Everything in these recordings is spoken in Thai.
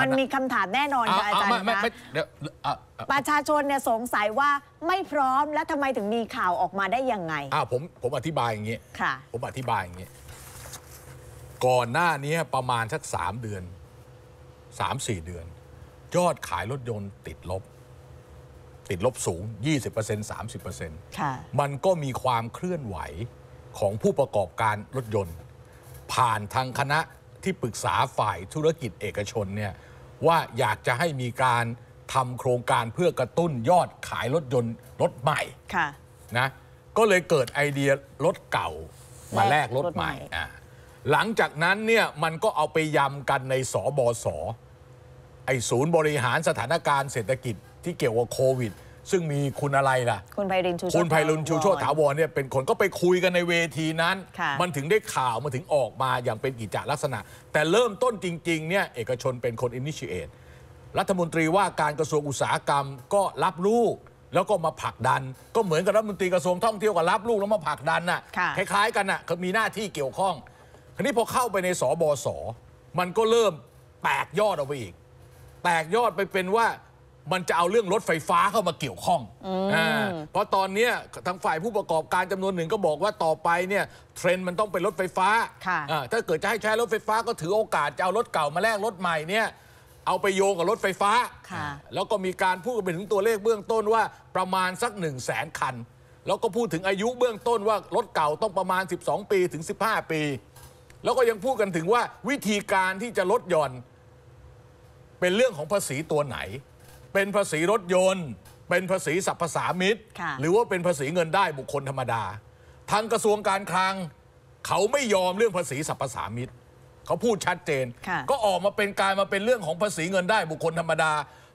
มันมีคำถามแน่นอนอาจารย์คะประชาชนเนี่ยสงสัยว่าไม่พร้อมแล้วทำไมถึงมีข่าวออกมาได้ยังไงอ่าผมผมอธิบายอย่างนี้ ค่ะ ผมอธิบายอย่างนี้ ก่อนหน้านี้ประมาณสักสามเดือนสามสี่เดือนยอดขายรถยนต์ ติดลบ ติดลบสูง 20% 30%ค่ะมันก็มีความเคลื่อนไหวของผู้ประกอบการรถยนต์ ผ่านทางคณะที่ปรึกษาฝ่ายธุรกิจเอกชนเนี่ยว่าอยากจะให้มีการทำโครงการเพื่อกระตุ้นยอดขายรถยนต์ รถใหม่ ค่ะ นะ ก็เลยเกิดไอเดียรถเก่ามาแลกรถใหม่อ่าหลังจากนั้นเนี่ยมันก็เอาไปยำกันในสบสไอศูนย์บริหารสถานการณ์เศรษฐกิจที่เกี่ยวกับโควิดซึ่งมีคุณอะไรล่ะ คุณไพรินชูโชติถาวรเนี่ยเป็นคนก็ไปคุยกันในเวทีนั้น มันถึงได้ข่าวมันถึงออกมาอย่างเป็นกิจจลักษณะ แต่เริ่มต้นจริง ๆ เนี่ย เอกชนเป็นคนอินิชิเอตรัฐมนตรีว่าการกระทรวงอุตสาหกรรมก็รับลูก แล้วก็มาผลักดัน ก็เหมือนกับรัฐมนตรีกระทรวงท่องเที่ยวกับรับลูกแล้วมาผลักดันน่ะคล้าย ๆกันน่ะเขามีหน้าที่เกี่ยวข้องทีนี้พอเข้าไปในสบสมันก็เริ่มแตกยอดออกไปอีกแตกยอดไปเป็นว่ามันจะเอาเรื่องรถไฟฟ้าเข้ามาเกี่ยวข้องอเพราะตอนนี้ทางฝ่ายผู้ประกอบการจำนวนหนึ่งก็บอกว่าต่อไปเนี่ยเทรนด์มันต้องเป็นรถไฟฟ้า ถ้าเกิดจะให้ใช้รถไฟฟ้าก็ถือโอกาสจะเอารถเก่ามาแลกรถใหม่เนี่ย เอาไปโยงกับรถไฟฟ้า แล้วก็มีการพูดไปถึงตัวเลขเบื้องต้นว่าประมาณสัก1 0 0 0 0แสนคัน แล้วก็พูดถึงอายุเบื้องต้นว่ารถเก่าต้องประมาณ12 ปีถึง15 ปี แล้วก็ยังพูดกันถึงว่าวิธีการที่จะลดหย่อน เป็นเรื่องของภาษีตัวไหนเป็นภาษีรถยนต์ เป็นภาษีสรรพสามิตหรือว่าเป็นภาษีเงินได้บุคคลธรรมดาทางกระทรวงการคลัง เขาไม่ยอมเรื่องภาษีสรรพสามิตเขาพูดชัดเจนก็ออกมาเป็นการมาเป็นเรื่องของภาษีเงินได้บุคคลธรรมดา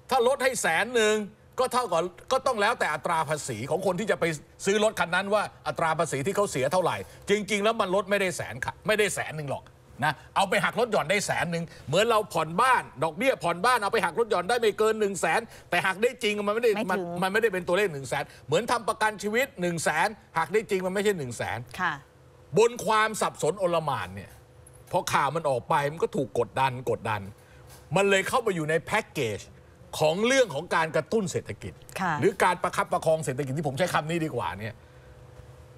ถ้าลดให้แสนหนึ่งก็เท่ากับก็ต้องแล้วแต่อัตราภาษีของคนที่จะไปซื้อรถคันนั้น ว่าอัตราภาษีที่เขาเสียเท่าไหร่ จริงๆแล้วมันลดไม่ได้แสนค่ะไม่ได้แสนหนึ่งหรอกนะเอาไปหักลดหย่อนได้แสนหนึ่งเหมือนเราผ่อนบ้านดอกเบี้ยผ่อนบ้านเอาไปหักลดหย่อนได้ไม่เกิน1นึ่งแสนแต่หักได้จริงมันไม่ได้มันมันไม่ได้เป็นตัวเลข1นึ่งแสนเหมือนทำประกันชีวิต1นึ่งแสนหักได้จริงมันไม่ใช่1นึ่งแสนบนความสับสนโอลมานเนี่ยพอข่าวมันออกไปมันก็ถูกกดดันกดดัน มันเลยเข้าไปอยู่ในแพ็กเกจของเรื่องของการกระตุ้นเศรษฐกิจหรือการประคับประคองเศรษฐกิจที่ผมใช้คำนี้ดีกว่าเนี่ย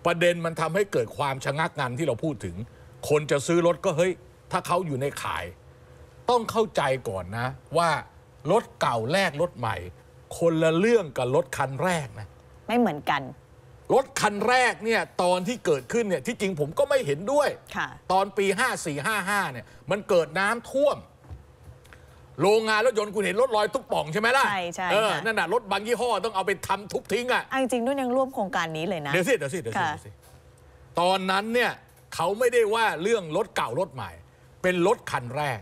ประเด็นมันทำให้เกิดความชะงักงันที่เราพูดถึงคนจะซื้อรถก็เฮ้ย ถ้าเขาอยู่ในขาย ต้องเข้าใจก่อนนะ ว่า รถเก่าแลกรถใหม่ คนละเรื่องกับรถคันแรกนะ ไม่เหมือนกัน รถคันแรกเนี่ย ตอนที่เกิดขึ้นเนี่ยที่จริงผมก็ไม่เห็นด้วยตอนปี 5455เนี่ย มันเกิดน้ำท่วม โรงงานรถยนต์คุณเห็นรถลอยทุกป่องใช่ไหมล่ะใช่ใช่เออนั่นน่ะ รถบางยี่ห้อ ต้องเอาไปทำทุบทิ้งอ่ะจริงๆด้วยยังร่วมโครงการนี้เลยนะเดี๋ยวสิเดี๋ยวสิเดี๋ยวสิตอนนั้นเนี่ยเขาไม่ได้ว่าเรื่องรถเก่ารถใหม่ เป็นรถคันแรก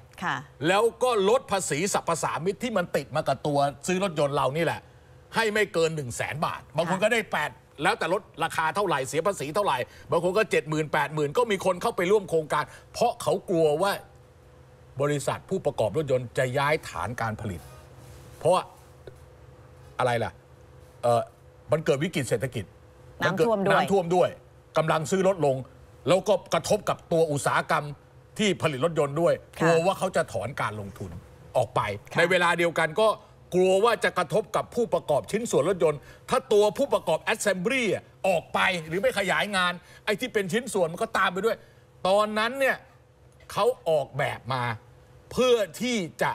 แล้วก็ลดภาษีสรรพสามิตที่มันติดมากับตัว ซื้อรถยนต์เรานี่แหละ ให้ไม่เกิน1 0 0 0 0แสนบาท บางคนก็ได้ 8 แล้วแต่ลดราคาเท่าไหร่เสียภาษีเท่าไหร่ บางคนก็เจ็ดหมื่นแปดหมื่นก็มีคนเข้าไปร่วมโครงการ เพราะเขากลัวว่าบริษัทผู้ประกอบรถยนต์จะย้ายฐานการผลิต เพราะอะไรล่ะเออมันเกิดวิกฤตเศรษฐกิจน้ำท่วมด้วยน้ำท่วมด้วยกำลังซื้อรถลงแล้วก็กระทบกับตัวอุตสาหกรรมที่ผลิตรถยนต์ด้วย กลัวว่าเขาจะถอนการลงทุนออกไป ในเวลาเดียวกันก็กลัวว่าจะกระทบกับผู้ประกอบชิ้นส่วนรถยนต์ ถ้าตัวผู้ประกอบแอสเซมบลีออกไปหรือไม่ขยายงานไอ้ที่เป็นชิ้นส่วนมันก็ตามไปด้วย ตอนนั้นเนี่ยเขาออกแบบมาเพื่อที่จะ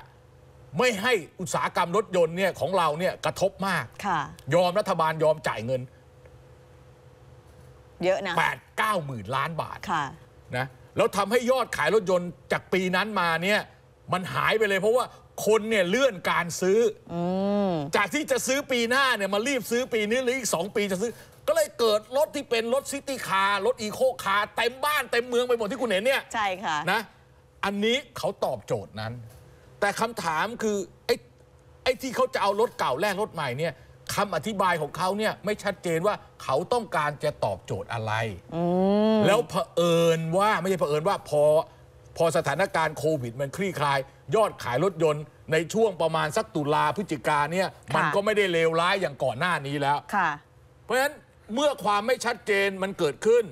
ไม่ให้อุตสาหกรรมรถยนต์เนี่ยของเราเนี่ยกระทบมากยอมรัฐบาลยอมจ่ายเงินเยอะนะ แปดเก้าหมื่นล้านบาท ค่ะ นะ แล้วทำให้ยอดขายรถยนต์ จากปีนั้นมาเนี่ย มันหายไปเลยเพราะว่าคนเนี่ยเลื่อนการซื้ออจากที่จะซื้อปีหน้าเนี่ยมารีบซื้อปีนี้หรืออีกสองปีจะซื้อ ก็เลยเกิดรถที่เป็นรถซิตี้คาร์รถอีโคคาร์เต็มบ้านเต็มเมืองไปหมดที่คุณเห็นเนี่ย ใช่ค่ะ นะ อันนี้เขาตอบโจทย์นั้น แต่คำถามคือไอ้ไอ้ที่เขาจะเอารถเก่าแลกรถใหม่เนี่ยคำอธิบายของเขาเนี่ยไม่ชัดเจนว่าเขาต้องการจะตอบโจทย์อะไร แล้วเผอิญว่าไม่ใช่เผอิญว่าพอพอสถานการณ์โควิด มันคลี่คลาย ยอดขายรถยนต์ในช่วงประมาณสักตุลาพฤศจิกาเนี่ย มันก็ไม่ได้เลวร้ายอย่างก่อนหน้านี้แล้วเพราะฉะนั้นเมื่อความไม่ชัดเจนมันเกิดขึ้น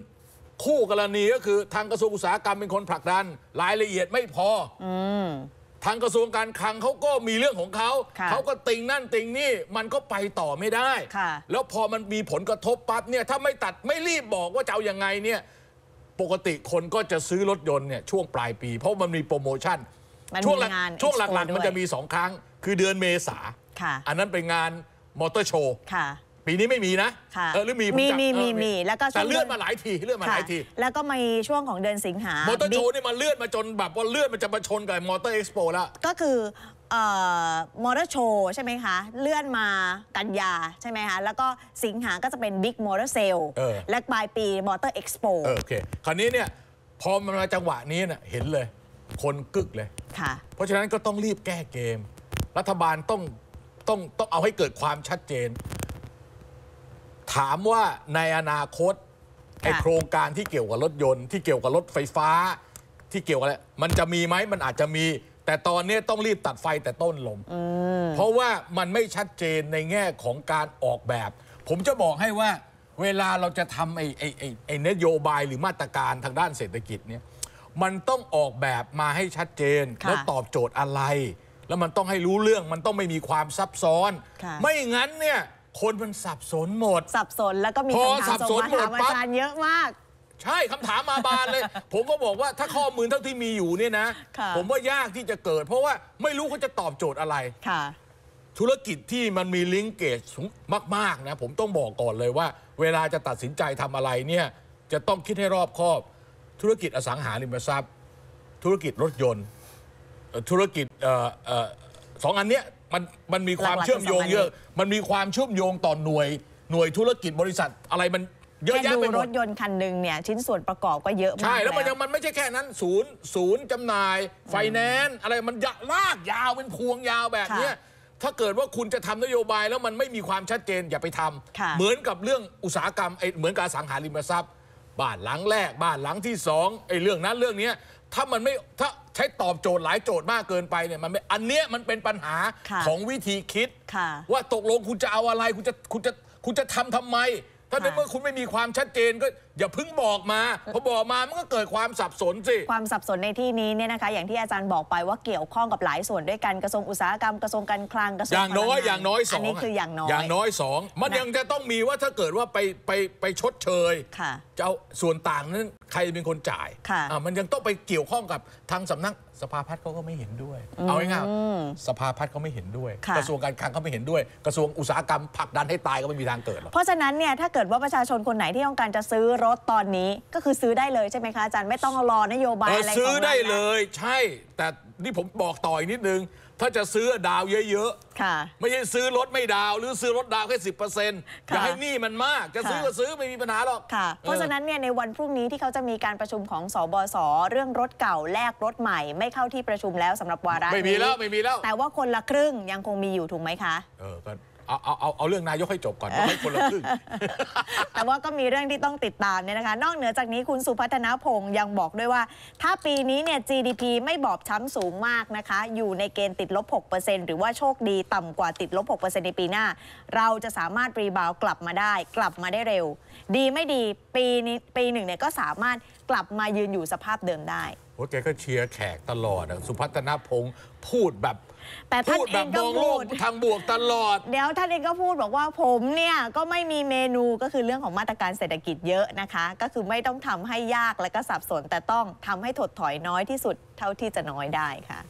คู่กรณีก็คือทางกระทรวงอุตสาหกรรมเป็นคนผลักดันรายละเอียดไม่พอทางกระทรวงการคลังเขาก็มีเรื่องของเขา เขาก็ติงนั่นติงนี่มันก็ไปต่อไม่ได้ แล้วพอมันมีผลกระทบปั๊บเนี่ยถ้าไม่ตัดไม่รีบบอกว่าจะเอายังไงเนี่ยปกติคนก็จะซื้อรถยนต์เนี่ยช่วงปลายปี เพราะมันมีโปรโมชั่นนช่วงหลังช่วงหลักๆ มันจะมีสองครั้ง คือเดือนเมษาอันนั้นเป็นงานมอเตอร์โชว์ปีนี้ไม่มีนะค่ะเออหรือมี มีมีมีมีแล้วก็แต่เลื่อนมาหลายที เลื่อนมาหลายที แล้วก็มีช่วงของเดือนสิงหามอเตอร์โชว์นี่มาเลื่อนมาจนแบบ ว่าเลื่อนมันจะมาชนกับมอเตอร์เอ็กซ์โปแล้ว ก็คือมอเตอร์โชว์ใช่ไหมคะ เลื่อนมากันยาใช่ไหมคะแล้วก็สิงหาก็จะเป็นบิ๊กมอเตอร์เซลล์ และปลายปีมอเตอร์เอ็กซ์โปโอเค คราวนี้เนี่ยพอมาจังหวะนี้น่ะเห็นเลย คนกึกเลยค่ะเพราะฉะนั้นก็ต้องรีบแก้เกม รัฐบาลต้องต้องต้องเอาให้เกิดความชัดเจนถามว่าในอนาคตไอโครงการที่เกี่ยวกับรถยนต์ที่เกี่ยวกับรถไฟฟ้าที่เกี่ยวกับอะไรมันจะมีไหมมันอาจจะมี แต่ตอนนี้ต้องรีบตัดไฟแต่ต้นลมเพราะว่ามันไม่ชัดเจนในแง่ของการออกแบบ ผมจะบอกให้ว่าเวลาเราจะทำไอ้ไอ้ไอ้ไอ้นโยบายหรือมาตรการทางด้านเศรษฐกิจเนี่ยมันต้องออกแบบมาให้ชัดเจนแล้วตอบโจทย์อะไร แล้วมันต้องให้รู้เรื่องมันต้องไม่มีความซับซ้อน ไม่งั้นเนี่ยคนมันสับสนหมด สับสนแล้วก็มีคำถามสสสมาถามอาจารย์เยอะมาก ใช่คำถามมาบานเลย ผมก็บอกว่าถ้าข้อมูลเท่าที่มีอยู่เนี่ยนะ ผมว่ายากที่จะเกิด เพราะว่าไม่รู้เขาจะตอบโจทย์อะไรค่ะ ธุรกิจที่มันมีลิงเกจสูงมากๆนะผมต้องบอกก่อนเลยว่า เวลาจะตัดสินใจทำอะไรเนี่ยจะต้องคิดให้รอบคอบธุรกิจอสังหาริมทรัพย์ ธุรกิจรถยนต์ธุรกิจออสองอันเนี้ยมันมันมีความเชื่อมโยงเยอะ มันมีความเชื่อมโยงต่อหน่วยหน่วยธุรกิจบริษัท อะไรมันเยอะแยะไปหมดรถยนต์คันหนึ่งเนี่ยชิ้นส่วนประกอบก็เยอะมากใช่แล้วมันยังมันไม่ใช่แค่นั้นศูนย์ศูนย์จำหน่ายไฟแนนซ์อะไรมันลากยาวเป็นพวงยาวแบบนี้ถ้าเกิดว่าคุณจะทำนโยบายแล้วมันไม่มีความชัดเจนอย่าไปทำ เหมือนกับเรื่องอุตสาหกรรมเหมือนการสังหาริมทรัพย์บ้านหลังแรกบ้านหลังที่สองไอ้เรื่องนั้นเรื่องนี้ถ้ามันไม่ถ้าใช้ตอบโจทย์หลายโจทย์มากเกินไปเนี่ยมันไม่อันเนี้ยมันเป็นปัญหา ของวิธีคิดคว่าตกลงคุณจะเอาอะไร คุณจะคุณจะคุณจะทำทำไม ถ้าในเมื่อคุณไม่มีความชัดเจนก็อย่าเพิ่งบอกมาพอบอกมามันก็เกิดความสับสนสิความสับสนในที่นี้เนี่ยนะคะ อย่างที่อาจารย์บอกไปว่าเกี่ยวข้องกับหลายส่วนด้วยกันกระทรวงอุตสาหกรรมกระทรวงการคลังกระทรวงอย่างน้อยอย่างน้อยสองอันนี้คืออย่างน้อยอย่างน้อยสองมันยังจะต้องมีว่าถ้าเกิดว่าไปไปไปชดเชยจะเอาส่วนต่างนั้นใครเป็นคนจ่ายค่ะ มันยังต้องไปเกี่ยวข้องกับทางสำนัก สภาพัฒน์เขาก็ไม่เห็นด้วยเอาง่ายๆสภาพัฒน์เขาไม่เห็นด้วยกระทรวงการคลังเขาไม่เห็นด้วยกระทรวงอุตสาหกรรมผลักดันให้ตายก็ไม่มีทางเกิดหรอกเพราะฉะนั้นเนี่ยถ้าเกิดว่าประชาชนคนไหนที่ต้องการจะซื้อรถตอนนี้ก็คือซื้อได้เลยใช่ไหมคะอาจารย์ไม่ต้องรอนโยบายอะไรซื้อได้เลยใช่แต่นี่ผมบอกต่ออีกนิดนึง ถ้าจะซื้อดาวเยอะๆค่ะ ไม่ใช่ ซื้อรถไม่ดาว หรือซื้อรถดาวแค่สิบเปอร์เซ็นต์อย่าให้นี่มันมากจะซื้อก็ซื้อไม่มีปัญหาหรอกค่ะเพราะฉะนั้นเนี่ยในวันพรุ่งนี้ที่เขาจะมีการประชุมของสบสเรื่องรถเก่าแลกรถใหม่ ไม่เข้าที่ประชุมแล้วสำหรับวาระไม่มีแล้วไม่มีแล้วแต่ว่าคนละครึ่งยังคงมีอยู่ถูกไหมคะเออก็เอาเอา เอา เอาเรื่องนายกให้ จบ ก่อนไม่ให้คนละครึ่งแต่ว่าก็มีเรื่องที่ต้องติดตาม เนี่ย นะคะ นอกเหนือจากนี้คุณสุพัฒนพงศ์ยังบอกด้วยว่า ถ้าปีนี้ เนี่ย GDP ไม่บอบ ช้ำสูงมากนะคะ อยู่ในเกณฑ์ติดลบ6%หรือว่าโชคดีต่ำกว่าติดลบ6%ในปีหน้าเราจะสามารถรีบาวกลับมาได้ กลับมาได้เร็ว ดีไม่ดีปีนี้ปีหนึ่งเนี่ยก็สามารถกลับมายืนอยู่สภาพเดิมได้ โอ้แกก็เชียร์แขกตลอด สุพัฒนพงศ์พูดแบบแต่ท่านพูดเอแบบงก็มองโลพูกดทางบวกตลอด เดี๋ยวท่านเองก็พูดบอกว่าผมเนี่ย ก็ไม่มีเมนูก็คือเรื่องของมาตรการเศรษฐกิจเยอะนะคะ ก็คือไม่ต้องทำให้ยากและก็สับสน แต่ต้องทำให้ถดถอยน้อยที่สุดเท่าที่จะน้อยได้ค่ะ